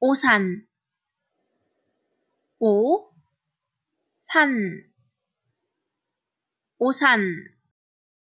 오산 오, 산, 오산